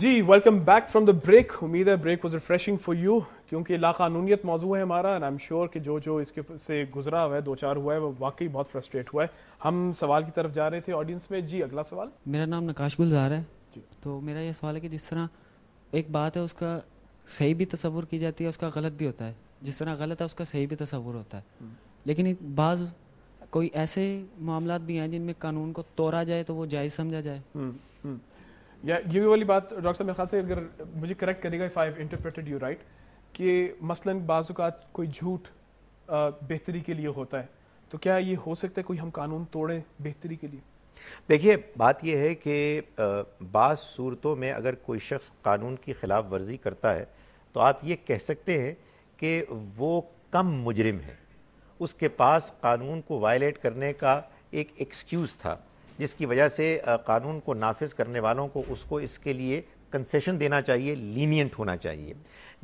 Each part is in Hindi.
Ji welcome back from the break उम्मीद है break was refreshing for you क्योंकि लाकानूनीत मौजू है हमारा एंड आई एम श्योर कि जो जो इसके से गुजरा हुआ है दो चार हुआ है वो वाकई बहुत फ्रस्ट्रेट हुआ है हम सवाल की तरफ जा रहे थे ऑडियंस में जी अगला सवाल मेरा नाम नकाश गुलजार है जी तो मेरा ये सवाल है कि जिस तरह एक बात है उसका सही भी तस्वुर की जाती है उसका गलत भी होता है जिस तरह गलत है उसका सही भी तस्वुर होता है हम्म। लेकिन बाज़ कोई ऐसे मामला भी हैं जिनमें कानून को तोड़ा जाए तो वो जायज़ समझा जाए हम्म, हम्म। या ये वाली बात डॉक्टर साहब मेरे ख्याल से अगर मुझे करेक्ट करेगा if I interpreted you right कि मसलन बाज़ात कोई झूठ बेहतरी के लिए होता है तो क्या ये हो सकता है कोई हम कानून तोड़ें बेहतरी के लिए देखिए बात यह है कि बाज़ सूरतों में अगर कोई शख्स कानून की ख़िलाफ़ वर्जी करता है तो आप ये कह सकते हैं कि वो कम मुजरिम है उसके पास कानून को वायलेट करने का एक एक्सक्यूज़ था जिसकी वजह से कानून को नाफिज करने वालों को उसको इसके लिए कंसेशन देना चाहिए लीनियंट होना चाहिए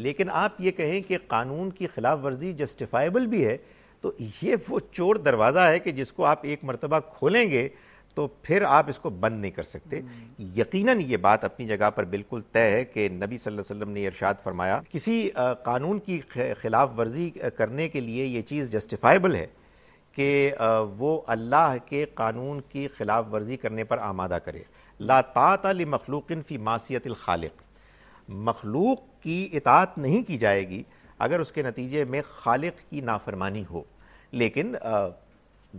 लेकिन आप ये कहें कि कानून की खिलाफ वर्जी जस्टिफाइबल भी है तो ये वो चोर दरवाज़ा है कि जिसको आप एक मरतबा खोलेंगे तो फिर आप इसको बंद नहीं कर सकते हम्म। यकीनन ये बात अपनी जगह पर बिल्कुल तय है कि नबी सल्लल्लाहु अलैहि वसल्लम ने इरशाद फरमाया किसी कानून की खिलाफ वर्जी करने के लिए ये चीज़ जस्टिफाइबल है कि वो अल्लाह के कानून की खिलाफ वर्जी करने पर आमादा करे ला तात मखलूक फ़ी मासीत खालिक मखलूक की इतात नहीं की जाएगी अगर उसके नतीजे में खालिक की नाफरमानी हो लेकिन आ,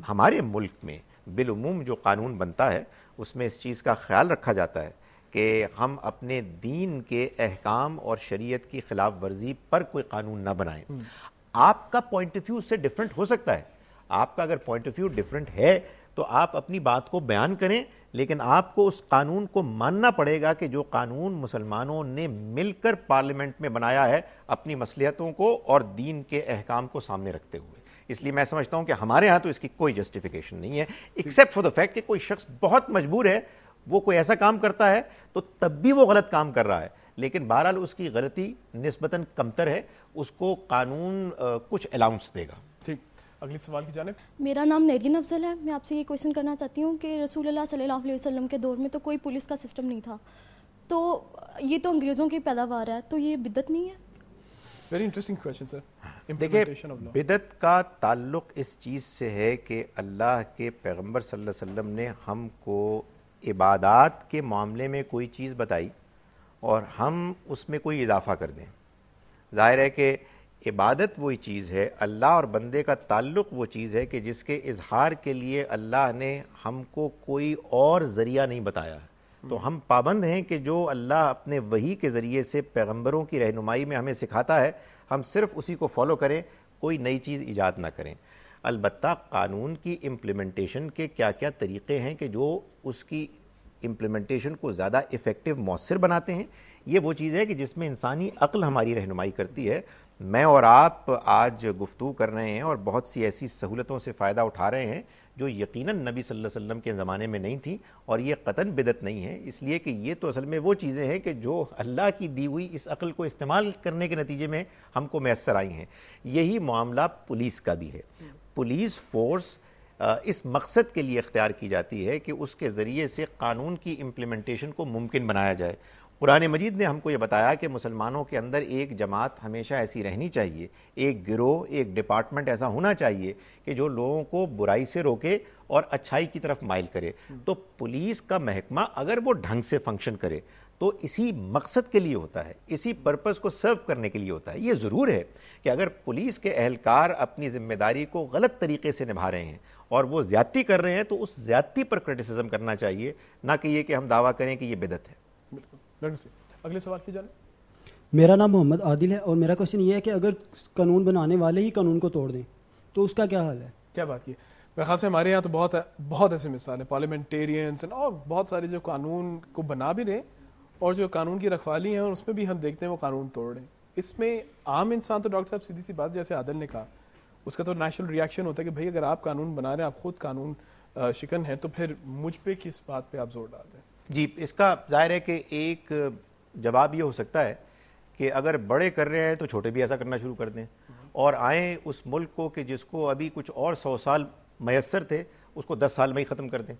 हमारे मुल्क में बिलूम जो कानून बनता है उसमें इस चीज़ का ख्याल रखा जाता है कि हम अपने दीन के अहकाम और शरीयत की खिलाफ वर्जी पर कोई कानून ना बनाएं हम्म। आपका पॉइंट ऑफ व्यू उससे डिफरेंट हो सकता है आपका अगर पॉइंट ऑफ व्यू डिफरेंट है तो आप अपनी बात को बयान करें लेकिन आपको उस कानून को मानना पड़ेगा कि जो कानून मुसलमानों ने मिलकर पार्लियामेंट में बनाया है अपनी मसलियतों को और दीन के अहकाम को सामने रखते हुए इसलिए मैं समझता हूँ कि हमारे यहाँ तो इसकी कोई जस्टिफिकेशन नहीं है एक्सेप्ट फॉर द फैक्ट कि कोई शख्स बहुत मजबूर है वो कोई ऐसा काम करता है तो तब भी वो गलत काम कर रहा है लेकिन बहरहाल उसकी गलती नस्बता कमतर है उसको कानून कुछ अलाउंस देगा अगले सवाल की जानब मेरा नाम नरीन अफजल है मैं आपसे ये क्वेश्चन करना चाहती हूँ कि रसूल सल्ला वसम के दौर में तो कोई पुलिस का सिस्टम नहीं था तो ये तो अंग्रेज़ों की पैदावार है तो ये बिदत नहीं है वेरी इंटरेस्टिंग क्वेश्चन सर देखिए बिदत का ताल्लुक इस चीज़ से है कि अल्लाह के पैगम्बर सल्लल्लाहु वसल्लम ने हमको इबादत के मामले में कोई चीज़ बताई और हम उसमें कोई इजाफा कर दें ज़ाहिर है कि इबादत वही चीज़ है अल्लाह और बंदे का ताल्लुक वो चीज़ है कि जिसके इजहार के लिए अल्लाह ने हमको कोई और ज़रिया नहीं बताया तो हम पाबंद हैं कि जो अल्लाह अपने वही के ज़रिए से पैगम्बरों की रहनुमाई में हमें सिखाता है हम सिर्फ उसी को फॉलो करें कोई नई चीज़ ईजाद ना करें अलबत् कानून की इम्प्लीमेंटेशन के क्या क्या तरीक़े हैं कि जो उसकी इम्प्लीमेंटेशन को ज़्यादा इफ़ेक्टिव मौसर बनाते हैं ये वो चीज़ है कि जिसमें इंसानी अक्ल हमारी रहनुमाई करती है मैं और आप आज गुफ्तु कर रहे हैं और बहुत सी ऐसी सहूलतों से फ़ायदा उठा रहे हैं जो यकीनन नबी सल्लल्लाहु अलैहि वसल्लम के ज़माने में नहीं थी और ये कतन बिदत नहीं है इसलिए कि ये तो असल में वो चीज़ें हैं कि जो अल्लाह की दी हुई इस अक़ल को इस्तेमाल करने के नतीजे में हमको मैसर आई हैं यही मामला पुलिस का भी है पुलिस फोर्स इस मकसद के लिए इख्तियार की जाती है कि उसके ज़रिए से कानून की इम्प्लीमेंटेशन को मुमकिन बनाया जाए कुरान मजीद ने हमको ये बताया कि मुसलमानों के अंदर एक जमात हमेशा ऐसी रहनी चाहिए एक गिरोह एक डिपार्टमेंट ऐसा होना चाहिए कि जो लोगों को बुराई से रोके और अच्छाई की तरफ माइल करे हम्म। तो पुलिस का महकमा अगर वो ढंग से फंक्शन करे तो इसी मकसद के लिए होता है इसी पर्पज़ को सर्व करने के लिए होता है ये ज़रूर है कि अगर पुलिस के अहलकार अपनी जिम्मेदारी को गलत तरीके से निभा रहे हैं और वो ज़्यादती कर रहे हैं तो उस ज़्यादती पर क्रिटिसिज्म करना चाहिए ना कि ये कि हम दावा करें कि ये बिदत है बिल्कुल लेट से अगले सवाल की जाने मेरा नाम मोहम्मद आदिल है और मेरा क्वेश्चन ये है कि अगर कानून बनाने वाले ही कानून को तोड़ दें तो उसका क्या हाल है क्या बात ये मेरे ख्याल से हमारे यहाँ तो बहुत है, बहुत ऐसे मिसाल है पार्लियामेंटेरियंस एंड और बहुत सारे जो कानून को बना भी रहे और जो कानून की रखवाली है और उसमें भी हम देखते हैं वो कानून तोड़ रहे हैं इसमें आम इंसान तो डॉक्टर साहब सीधी सी बात जैसे आदल ने कहा उसका तो नेचुरल रिएक्शन होता है कि भाई अगर आप कानून बना रहे हैं आप खुद कानून शिकन है तो फिर मुझ पर किस बात पर आप जोर डाल दें जी इसका जाहिर है कि एक जवाब ये हो सकता है कि अगर बड़े कर रहे हैं तो छोटे भी ऐसा करना शुरू कर दें और आए उस मुल्क को कि जिसको अभी कुछ और सौ साल मैसर थे उसको दस साल में ही ख़त्म कर दें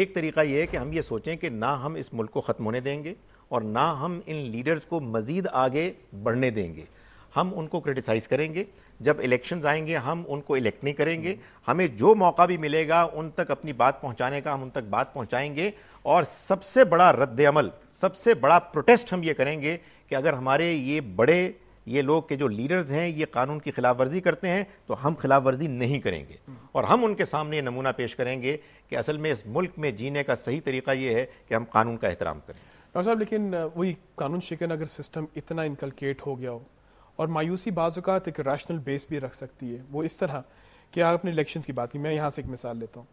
एक तरीका ये है कि हम ये सोचें कि ना हम इस मुल्क को ख़त्म होने देंगे और ना हम इन लीडर्स को मज़ीद आगे बढ़ने देंगे हम उनको क्रिटिसाइज करेंगे जब इलेक्शंस आएंगे हम उनको इलेक्ट नहीं करेंगे हमें जो मौका भी मिलेगा उन तक अपनी बात पहुंचाने का हम उन तक बात पहुंचाएंगे और सबसे बड़ा रद्द अमल सबसे बड़ा प्रोटेस्ट हम ये करेंगे कि अगर हमारे ये बड़े ये लोग के जो लीडर्स हैं ये कानून की खिलाफ वर्जी करते हैं तो हम खिलाफ वर्जी नहीं करेंगे और हम उनके सामने ये नमूना पेश करेंगे कि असल में इस मुल्क में जीने का सही तरीका ये है कि हम कानून का एहतराम करें डॉक्टर साहब लेकिन वही कानून शिकन अगर सिस्टम इतना इनकलकेट हो गया हो और मायूसी बाज़ात एक रैशनल बेस भी रख सकती है वो इस तरह कि आपने इलेक्शन की बात की मैं यहाँ से एक मिसाल लेता हूँ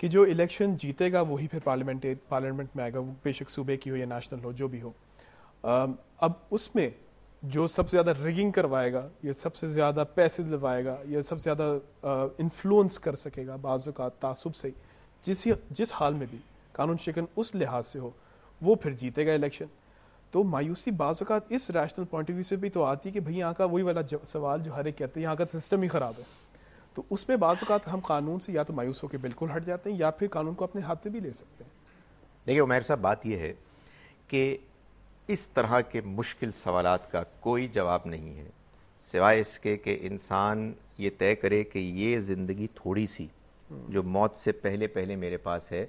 कि जो इलेक्शन जीतेगा वही फिर पार्लियामेंट पार्लियामेंट में आएगा वो बेशक सूबे की हो या नेशनल हो जो भी हो अब उसमें जो सबसे ज़्यादा रिगिंग करवाएगा या सबसे ज़्यादा पैसे दिलवाएगा या सबसे ज़्यादा इन्फ्लुएंस कर सकेगा बाज़ों का तासुब से जिस जिस हाल में भी कानून शिकन उस लिहाज से हो वो फिर जीतेगा इलेक्शन तो मायूसी बाज़ात इस रैशनल पॉइंट ऑफ व्यू से भी तो आती है कि भाई यहाँ का वही वाला सवाल जो हर एक कहते हैं यहाँ का सिस्टम ही ख़राब है तो उसमें बाज़ात हम कानून से या तो मायूस होकर बिल्कुल हट जाते हैं या फिर कानून को अपने हाथ में भी ले सकते हैं देखिए उमेर साहब बात यह है कि इस तरह के मुश्किल सवाल का कोई जवाब नहीं है सिवाय इसके कि इंसान ये तय करे कि ये ज़िंदगी थोड़ी सी हम्म। जो मौत से पहले पहले मेरे पास है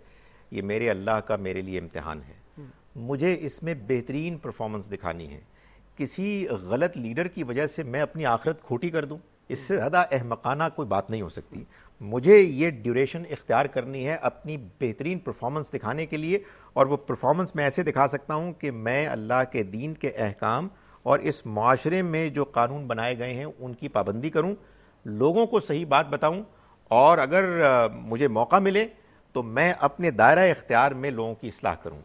ये मेरे अल्लाह का मेरे लिए इम्तहान है मुझे इसमें बेहतरीन परफॉर्मेंस दिखानी है किसी गलत लीडर की वजह से मैं अपनी आखिरत खोटी कर दूं इससे ज़्यादा अहमकाना कोई बात नहीं हो सकती मुझे ये ड्यूरेशन इख्तियार करनी है अपनी बेहतरीन परफॉर्मेंस दिखाने के लिए और वो परफॉर्मेंस मैं ऐसे दिखा सकता हूँ कि मैं अल्लाह के दीन के अहकाम और इस माशरे में जो कानून बनाए गए हैं उनकी पाबंदी करूँ लोगों को सही बात बताऊँ और अगर मुझे मौका मिले तो मैं अपने दायरा इख्तियार में लोगों की असलाह करूँ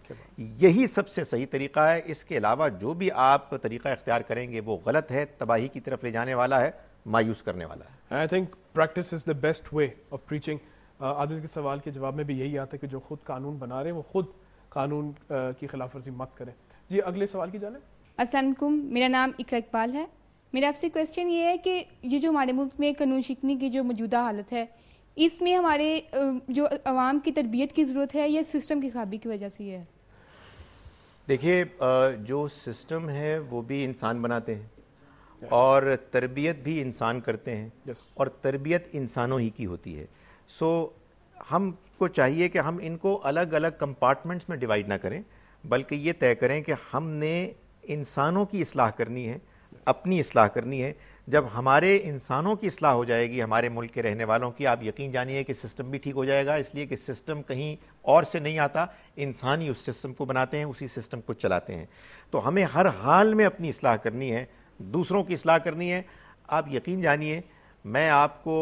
यही सबसे सही तरीका है इसके अलावा जो भी आप तरीका इख्तियार करेंगे वो गलत है तबाही की तरफ ले जाने वाला है मायूस करने वाला है I think practice is the best way of preaching Adil के सवाल के जवाब में भी यही आता है कि जो खुद कानून बना रहे हैं वो खुद कानून uh, की खिलाफ वर्जी मत करें जी अगले सवाल की जाने असलकुम मेरा नाम इकर इकबाल है मेरा आपसे क्वेश्चन ये है कि ये जो हमारे मुल्क में कानून शिकनी की जो मौजूदा हालत है इसमें हमारे जो आवाम की तरबियत की ज़रूरत है या सिस्टम की खराबी की वजह से ये है देखिए जो सिस्टम है वो भी इंसान बनाते हैं yes. और तरबियत भी इंसान करते हैं yes. और तरबियत इंसानों ही की होती है सो so, हमको चाहिए कि हम इनको अलग अलग कंपार्टमेंट्स में डिवाइड ना करें बल्कि ये तय करें कि हमने इंसानों की असलाह करनी है yes. अपनी असलाह करनी है जब हमारे इंसानों की असलाह हो जाएगी हमारे मुल्क के रहने वालों की आप यकीन जानिए कि सिस्टम भी ठीक हो जाएगा इसलिए कि सिस्टम कहीं और से नहीं आता इंसान ही उस सिस्टम को बनाते हैं उसी सिस्टम को चलाते हैं तो हमें हर हाल में अपनी असलाह करनी है दूसरों की असलाह करनी है आप यकीन जानिए मैं आपको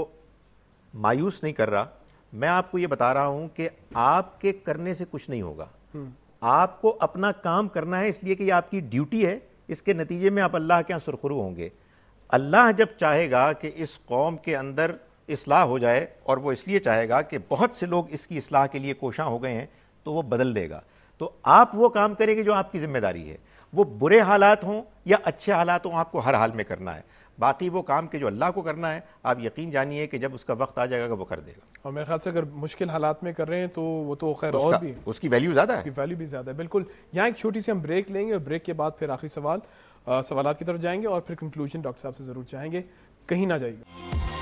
मायूस नहीं कर रहा मैं आपको ये बता रहा हूँ कि आपके करने से कुछ नहीं होगा हम्म। आपको अपना काम करना है इसलिए कि ये आपकी ड्यूटी है इसके नतीजे में आप अल्लाह के यहाँ सुरखरू होंगे अल्लाह जब चाहेगा कि इस कौम के अंदर इसलाह हो जाए और वो इसलिए चाहेगा कि बहुत से लोग इसकी इसलाह के लिए कोशाँ हो गए हैं तो वो बदल देगा तो आप वो काम करेंगे जो आपकी जिम्मेदारी है वो बुरे हालात हों या अच्छे हालात हों आपको हर हाल में करना है बाकी वो काम के जो अल्लाह को करना है आप यकीन जानिए कि जब उसका वक्त आ जाएगा वो कर देगा और मेरे ख्याल से अगर मुश्किल हालात में कर रहे हैं तो वो तो खैर और भी उसकी वैल्यू ज़्यादा है उसकी वैल्यू भी ज़्यादा है बिल्कुल यहाँ एक छोटी सी हम ब्रेक लेंगे और ब्रेक के बाद फिर आखिरी सवाल सवाल की तरफ जाएंगे और फिर कंक्लूजन डॉक्टर साहब से ज़रूर चाहेंगे कहीं ना जाइएगा